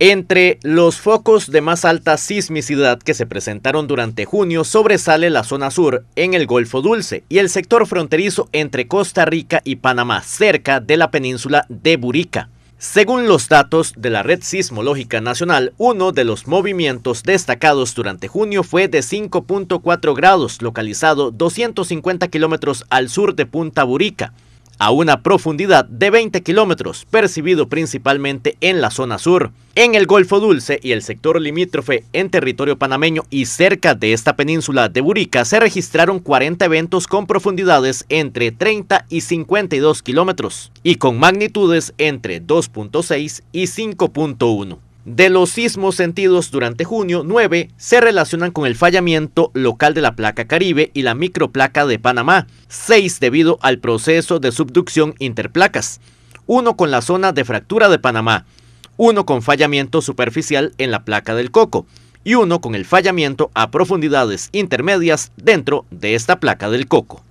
Entre los focos de más alta sismicidad que se presentaron durante junio sobresale la zona sur en el Golfo Dulce y el sector fronterizo entre Costa Rica y Panamá, cerca de la península de Burica. Según los datos de la Red Sismológica Nacional, uno de los movimientos destacados durante junio fue de 5.4 grados, localizado 250 kilómetros al sur de Punta Burica a una profundidad de 20 kilómetros, percibido principalmente en la zona sur, en el Golfo Dulce y el sector limítrofe en territorio panameño y cerca de esta península de Burica se registraron 40 eventos con profundidades entre 30 y 52 kilómetros y con magnitudes entre 2.6 y 5.1 de los sismos sentidos durante junio, 9 se relacionan con el fallamiento local de la placa Caribe y la microplaca de Panamá, 6 debido al proceso de subducción interplacas, 1 con la zona de fractura de Panamá, 1 con fallamiento superficial en la placa del Coco y 1 con el fallamiento a profundidades intermedias dentro de esta placa del Coco.